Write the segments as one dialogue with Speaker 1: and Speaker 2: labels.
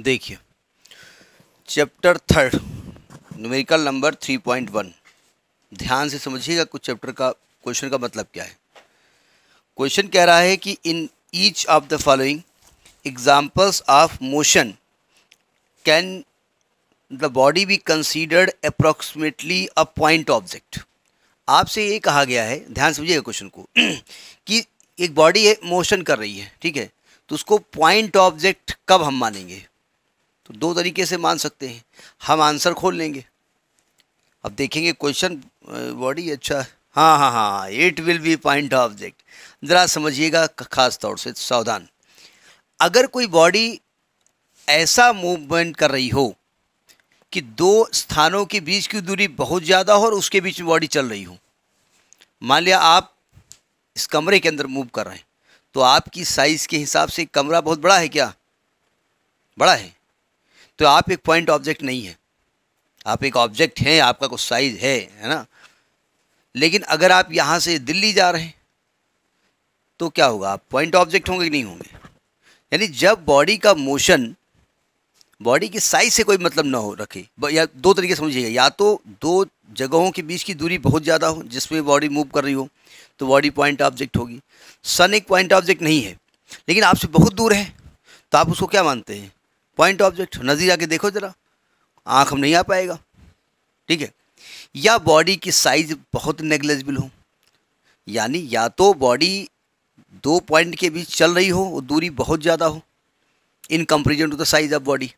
Speaker 1: देखिए chapter third numerical number three point one ध्यान से समझिएगा कुछ चैप्टर का क्वेश्चन का मतलब क्या है क्वेश्चन कह रहा है कि in each of the following examples of motion can the body be considered approximately a point object आपसे ये कहा गया है ध्यान समझिएगा क्वेश्चन को कि एक बॉडी मोशन कर रही है ठीक है तो उसको पॉइंट ऑब्जेक्ट कब हम मानेंगे तो दो तरीके से मान सकते हैं हम आंसर खोल लेंगे अब देखेंगे क्वेश्चन बॉडी अच्छा हाँ हाँ हाँ it will be point object ज़रा समझिएगा ख़ास तौर से सावधान अगर कोई बॉडी ऐसा मूवमेंट कर रही हो कि दो स्थानों के बीच की दूरी बहुत ज़्यादा हो और उसके बीच में बॉडी चल रही हो मान लिया आप इस कमरे के अंदर मूव कर रहे हैं तो आपकी साइज़ के हिसाब से कमरा बहुत बड़ा है क्या बड़ा है तो आप एक पॉइंट ऑब्जेक्ट नहीं है आप एक ऑब्जेक्ट हैं आपका कुछ साइज है है ना लेकिन अगर आप यहाँ से दिल्ली जा रहे हैं तो क्या होगा आप पॉइंट ऑब्जेक्ट होंगे कि नहीं होंगे यानी जब बॉडी का मोशन बॉडी के साइज से कोई मतलब ना हो रखे या दो तरीके समझिएगा या तो दो जगहों के बीच की दूरी बहुत ज़्यादा हो जिसमें बॉडी मूव कर रही हो तो बॉडी पॉइंट ऑब्जेक्ट होगी सन एक पॉइंट ऑब्जेक्ट नहीं है लेकिन आपसे बहुत दूर है तो आप उसको क्या मानते हैं पॉइंट ऑब्जेक्ट नजर आके देखो ज़रा आँख हम नहीं आ पाएगा ठीक है या बॉडी की साइज बहुत नेग्लेजिबल हो यानी या तो बॉडी दो पॉइंट के बीच चल रही हो और दूरी बहुत ज़्यादा हो in comparison to the size of body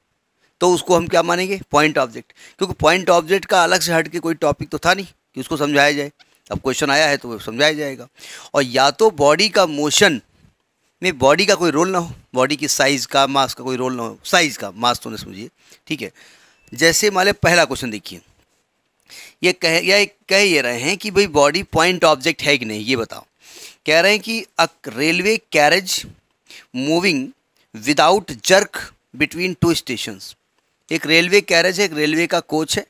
Speaker 1: तो उसको हम क्या मानेंगे पॉइंट ऑब्जेक्ट क्योंकि पॉइंट ऑब्जेक्ट का अलग से हट के कोई टॉपिक तो था नहीं कि उसको समझाया जाए अब क्वेश्चन आया है तो समझाया जाएगा और या तो बॉडी का मोशन में बॉडी का कोई रोल ना हो बॉडी की साइज़ का मास का कोई रोल ना हो साइज़ का मास तो समझिए ठीक है जैसे मान पहला क्वेश्चन देखिए ये कह या कह ये रहे हैं कि भाई बॉडी पॉइंट ऑब्जेक्ट है कि नहीं ये बताओ कह रहे हैं कि a railway carriage moving without jerk between two station एक रेलवे कैरेज है एक रेलवे का कोच है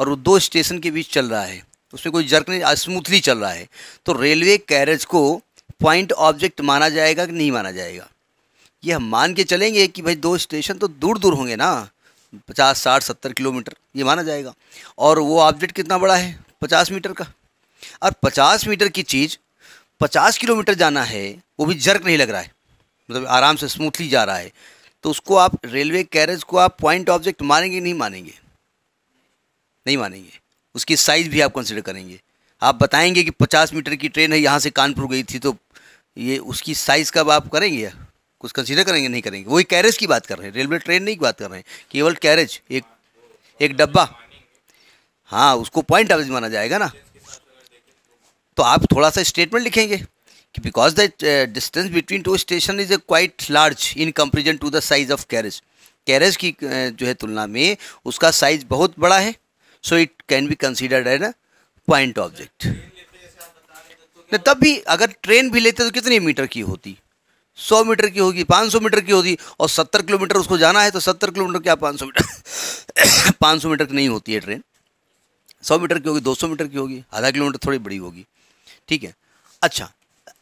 Speaker 1: और वो दो स्टेशन के बीच चल रहा है उसमें कोई जर्क नहीं स्मूथली चल रहा है तो रेलवे कैरेज को पॉइंट ऑब्जेक्ट माना जाएगा कि नहीं माना जाएगा ये हम मान के चलेंगे कि भाई दो स्टेशन तो दूर दूर होंगे ना पचास साठ सत्तर किलोमीटर ये माना जाएगा और वो ऑब्जेक्ट कितना बड़ा है पचास मीटर का और पचास मीटर की चीज़ पचास किलोमीटर जाना है वो भी जर्क नहीं लग रहा है मतलब आराम से स्मूथली जा रहा है तो उसको आप रेलवे कैरेज को आप पॉइंट ऑब्जेक्ट मानेंगे नहीं मानेंगे नहीं मानेंगे उसकी साइज़ भी आप कंसिडर करेंगे आप बताएंगे कि पचास मीटर की ट्रेन है यहाँ से कानपुर गई थी तो ये उसकी साइज़ का आप करेंगे कुछ कंसीडर करेंगे नहीं करेंगे वही कैरेज की बात कर रहे हैं रेलवे ट्रेन नहीं की बात कर रहे हैं केवल कैरेज एक एक डब्बा हाँ उसको पॉइंट एवरेज माना जाएगा ना तो आप थोड़ा सा स्टेटमेंट लिखेंगे कि because the distance between two station is a quite large in comparison to the size of carriage carriage की uh, जो है तुलना में उसका साइज़ बहुत बड़ा है so it can be considered an point object न तब भी अगर ट्रेन भी लेते तो कितने मीटर की होती सौ मीटर की होगी पाँच सौ मीटर की होगी और सत्तर किलोमीटर उसको जाना है तो सत्तर किलोमीटर क्या पाँच सौ मीटर पाँच सौ मीटर की नहीं होती है ट्रेन सौ मीटर की होगी दो सौ मीटर की होगी आधा किलोमीटर थोड़ी बड़ी होगी ठीक है अच्छा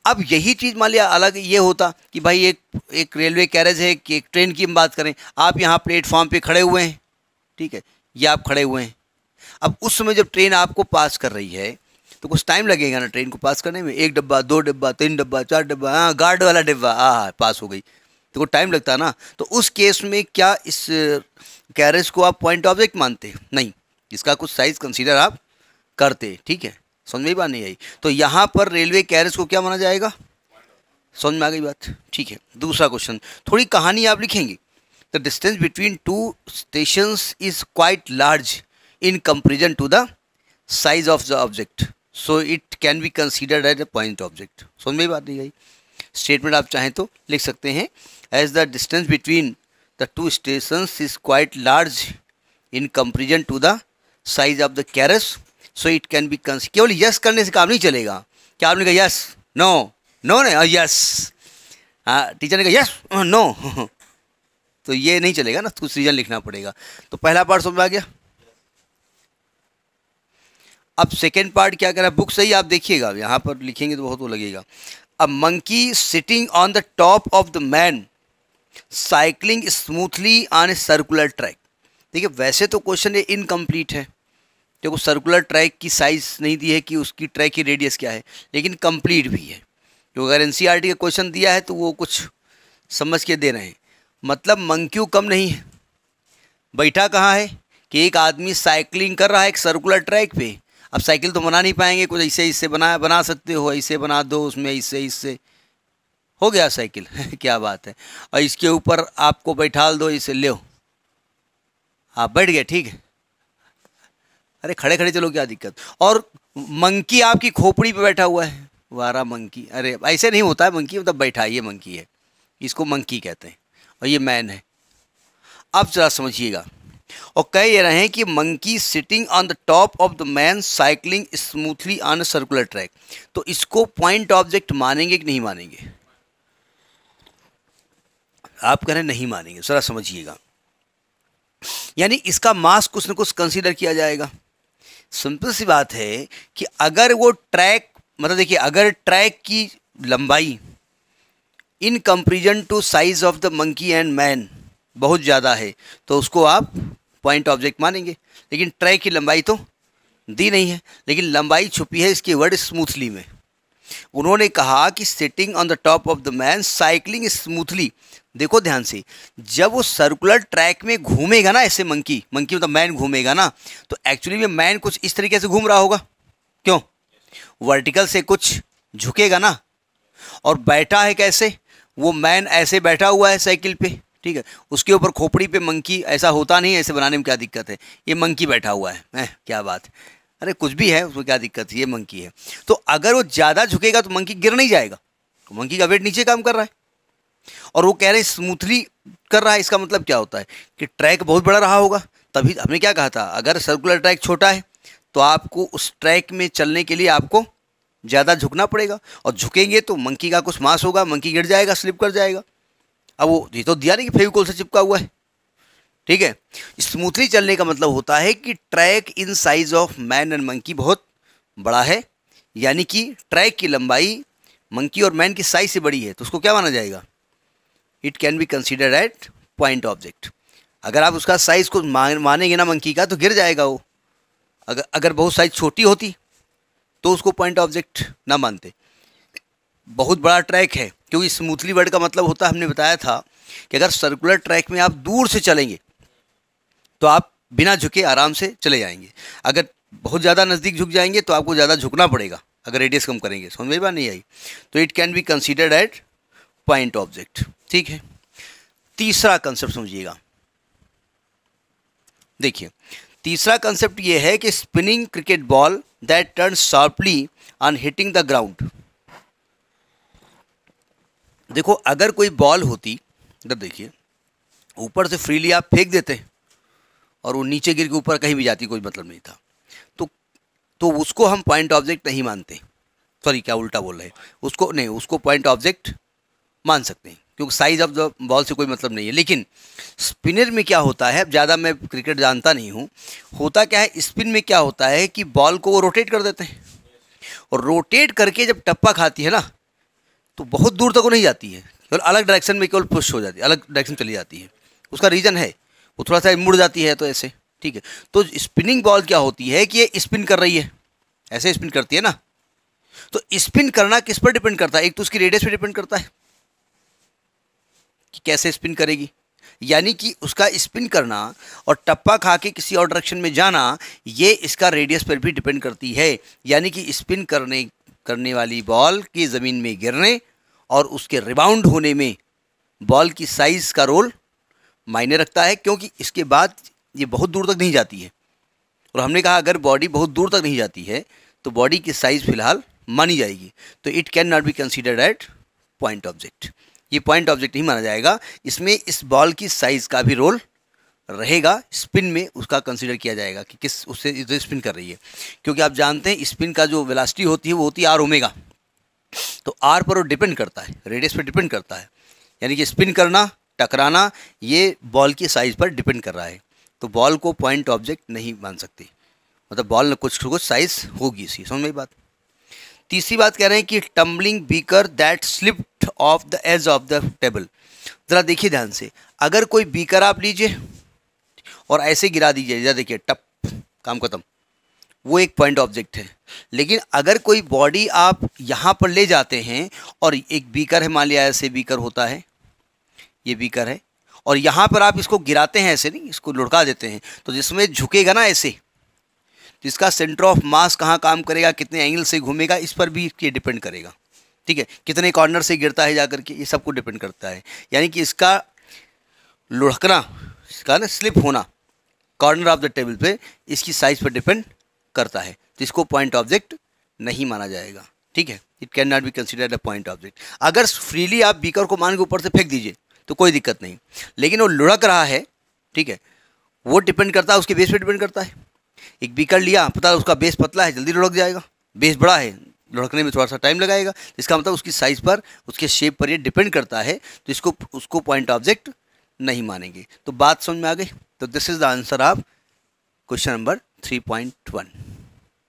Speaker 1: अब यही चीज़ मान लिया अलग ये होता कि भाई एक एक रेलवे कैरेज है कि एक ट्रेन की हम बात करें आप यहाँ प्लेटफॉर्म पर खड़े हुए हैं ठीक है ये आप खड़े हुए हैं अब उस समय जब ट्रेन आपको पास कर रही है तो कुछ टाइम लगेगा ना ट्रेन को पास करने में एक डब्बा दो डब्बा तीन डब्बा चार डब्बा हाँ गार्ड वाला डिब्बा हाँ पास हाँ, हो गई तो टाइम लगता ना तो उस केस में क्या इस कैरेज को आप पॉइंट ऑब्जेक्ट मानते नहीं इसका कुछ साइज कंसीडर आप करते ठीक है समझ में बात नहीं आई तो यहाँ पर रेलवे कैरेज को क्या माना जाएगा समझ में आ गई बात ठीक है दूसरा क्वेश्चन थोड़ी कहानी आप लिखेंगे the distance between two stations is quite large in comparison to the size of the object so it can be considered as a point object समझ में बात नहीं आई स्टेटमेंट आप चाहें तो लिख सकते हैं as the distance between the two station is quite large in comparison to the size of the carriers so it can be cons केवल यस करने से काम नहीं चलेगा क्या आपने कहा यस नो नो ने यस हाँ टीचर हाँ, ने कहा यस नो हाँ, तो ये नहीं चलेगा ना तो कुछ रीजन लिखना पड़ेगा तो पहला पार्ट समझ आ गया अब सेकेंड पार्ट क्या करें बुक सही आप देखिएगा यहाँ पर लिखेंगे तो बहुत वो लगेगा a monkey sitting on the top of the man cycling smoothly on a circular track देखिए वैसे तो क्वेश्चन ये इनकम्प्लीट है देखो सर्कुलर ट्रैक की साइज नहीं दी है कि उसकी ट्रैक की रेडियस क्या है लेकिन कंप्लीट भी है जो अगर एन e का क्वेश्चन दिया है तो वो कुछ समझ के दे रहे हैं मतलब मंक्यू कम नहीं है बैठा कहाँ है कि एक आदमी साइकिलिंग कर रहा है एक सर्कुलर ट्रैक पे अब साइकिल तो बना नहीं पाएंगे कुछ ऐसे इससे बना बना सकते हो ऐसे बना दो उसमें इससे इससे हो गया साइकिल क्या बात है और इसके ऊपर आपको बैठा दो इसे ले आप बैठ गए ठीक है अरे खड़े खड़े चलो क्या दिक्कत और मंकी आपकी खोपड़ी पे बैठा हुआ है वारा मंकी अरे ऐसे नहीं होता है मंकी मतलब बैठा ये मंकी है इसको मंकी कहते हैं और ये मैन है आप ज़रा समझिएगा और कह ये रहे कि monkey sitting on the top of the man cycling smoothly on circular track तो इसको पॉइंट ऑब्जेक्ट मानेंगे कि नहीं मानेंगे आप कह रहे नहीं मानेंगे जरा समझिएगा यानी इसका मास कुछ ना कुछ कंसीडर किया जाएगा सिंपल सी बात है कि अगर वो ट्रैक मतलब देखिए अगर ट्रैक की लंबाई in comparison to size of the monkey and man बहुत ज़्यादा है तो उसको आप पॉइंट ऑब्जेक्ट मानेंगे लेकिन ट्रे की लंबाई तो दी नहीं है लेकिन लंबाई छुपी है इसके वर्ड स्मूथली में उन्होंने कहा कि sitting on the top of the man cycling smoothly देखो ध्यान से जब वो सर्कुलर ट्रैक में घूमेगा ना ऐसे मंकी मंकी मतलब मैन घूमेगा ना तो एक्चुअली में मैन कुछ इस तरीके से घूम रहा होगा क्यों वर्टिकल से कुछ झुकेगा ना और बैठा है कैसे वो मैन ऐसे बैठा हुआ है साइकिल पे ठीक है उसके ऊपर खोपड़ी पे मंकी ऐसा होता नहीं ऐसे बनाने में क्या दिक्कत है ये मंकी बैठा हुआ है ए, क्या बात अरे कुछ भी है उसमें क्या दिक्कत है ये मंकी है तो अगर वो ज़्यादा झुकेगा तो मंकी गिर नहीं जाएगा तो मंकी का वेट नीचे काम कर रहा है और वो कह रहे हैं स्मूथली कर रहा है इसका मतलब क्या होता है कि ट्रैक बहुत बड़ा रहा होगा तभी हमने क्या कहा था अगर सर्कुलर ट्रैक छोटा है तो आपको उस ट्रैक में चलने के लिए आपको ज़्यादा झुकना पड़ेगा और झुकेंगे तो मंकी का कुछ मास होगा मंकी गिर जाएगा स्लिप कर जाएगा अब वो ये तो दिया नहीं कि फेविकोल से चिपका हुआ है ठीक है स्मूथली चलने का मतलब होता है कि track in size of man and monkey बहुत बड़ा है यानी कि ट्रैक की लंबाई मंकी और मैन की साइज से बड़ी है तो उसको क्या माना जाएगा it can be considered at point object अगर आप उसका साइज को मानेंगे ना मंकी का तो गिर जाएगा वो अगर अगर बहुत साइज छोटी होती तो उसको पॉइंट ऑब्जेक्ट ना मानते बहुत बड़ा ट्रैक है क्योंकि स्मूथली वर्ड का मतलब होता है हमने बताया था कि अगर सर्कुलर ट्रैक में आप दूर से चलेंगे तो आप बिना झुके आराम से चले जाएंगे अगर बहुत ज़्यादा नज़दीक झुक जाएंगे तो आपको ज़्यादा झुकना पड़ेगा अगर रेडियस कम करेंगे समझ में बात नहीं आई तो it can be considered at point object ठीक है तीसरा कंसेप्ट समझिएगा देखिए तीसरा कंसेप्ट यह है कि spinning cricket ball that turn sharply on hitting the ground देखो अगर कोई बॉल होती इधर देखिए ऊपर से फ्रीली आप फेंक देते और वो नीचे गिर के ऊपर कहीं भी जाती कोई मतलब नहीं था तो तो उसको हम पॉइंट ऑब्जेक्ट नहीं मानते सॉरी क्या उल्टा बोल रहे हैं उसको नहीं उसको पॉइंट ऑब्जेक्ट मान सकते हैं क्योंकि साइज ऑफ द बॉल से कोई मतलब नहीं है लेकिन स्पिनर में क्या होता है अब ज़्यादा मैं क्रिकेट जानता नहीं हूँ होता क्या है स्पिन में क्या होता है कि बॉल को वो रोटेट कर देते हैं और रोटेट करके जब टप्पा खाती है ना तो बहुत दूर तक वो नहीं जाती है केवल अलग डायरेक्शन में केवल पुश हो जाती है अलग डायरेक्शन चली जाती है उसका रीज़न है वो थोड़ा सा मुड़ जाती है तो ऐसे ठीक है तो स्पिनिंग बॉल क्या होती है कि ये स्पिन कर रही है ऐसे स्पिन करती है ना तो स्पिन करना किस पर डिपेंड करता है एक तो उसकी रेडियस पर डिपेंड करता है कि कैसे स्पिन करेगी यानी कि उसका स्पिन करना और टप्पा खा के किसी और डायरेक्शन में जाना ये इसका रेडियस पर भी डिपेंड करती है यानी कि स्पिन करने करने वाली बॉल के ज़मीन में गिरने और उसके रिबाउंड होने में बॉल की साइज़ का रोल मायने रखता है क्योंकि इसके बाद ये बहुत दूर तक नहीं जाती है और हमने कहा अगर बॉडी बहुत दूर तक नहीं जाती है तो बॉडी की साइज़ फ़िलहाल मानी जाएगी तो it can not be considered at point object ये पॉइंट ऑब्जेक्ट नहीं माना जाएगा इसमें इस बॉल की साइज़ का भी रोल रहेगा स्पिन में उसका कंसिडर किया जाएगा कि किस उससे जो स्पिन कर रही है क्योंकि आप जानते हैं स्पिन का जो वेलासिटी होती है वो होती है आर ओमेगा तो आर पर वो डिपेंड करता है रेडियस पर डिपेंड करता है यानी कि स्पिन करना टकराना ये बॉल के साइज़ पर डिपेंड कर रहा है तो बॉल को पॉइंट ऑब्जेक्ट नहीं मान सकते मतलब बॉल कुछ कुछ साइज़ होगी इसकी समझ में बात तीसरी बात कह रहे हैं कि tumbling beaker that slipped off the edge of the table ज़रा देखिए ध्यान से अगर कोई बीकर आप लीजिए और ऐसे गिरा दीजिए जैसा देखिए टप काम खत्म वो एक पॉइंट ऑब्जेक्ट है लेकिन अगर कोई बॉडी आप यहाँ पर ले जाते हैं और एक बीकर है मान लिया ऐसे बीकर होता है ये बीकर है और यहाँ पर आप इसको गिराते हैं ऐसे नहीं इसको लुढ़का देते हैं तो जिसमें झुकेगा ना ऐसे जिसका सेंटर ऑफ मास कहाँ काम करेगा कितने एंगल से घूमेगा इस पर भी ये डिपेंड करेगा ठीक है कितने कॉर्नर से गिरता है जाकर के ये सबको डिपेंड करता है यानी कि इसका लुढ़कना इसका ना स्लिप होना कॉर्नर ऑफ द टेबल पे इसकी साइज पर डिपेंड करता है तो इसको पॉइंट ऑब्जेक्ट नहीं माना जाएगा ठीक है it can not be considered a point object अगर फ्रीली आप बीकर को मान के ऊपर से फेंक दीजिए तो कोई दिक्कत नहीं लेकिन वो लुढ़क रहा है ठीक है वो डिपेंड करता है उसके बेस पर डिपेंड करता है एक बीकर लिया पता उसका बेस पतला है जल्दी लुढ़क जाएगा बेस बड़ा है लुढ़कने में थोड़ा सा टाइम लगाएगा इसका मतलब उसकी साइज़ पर उसके शेप पर ये डिपेंड करता है तो इसको उसको पॉइंट ऑब्जेक्ट नहीं मानेंगे तो बात समझ में आ गई तो this is the answer of question number three point one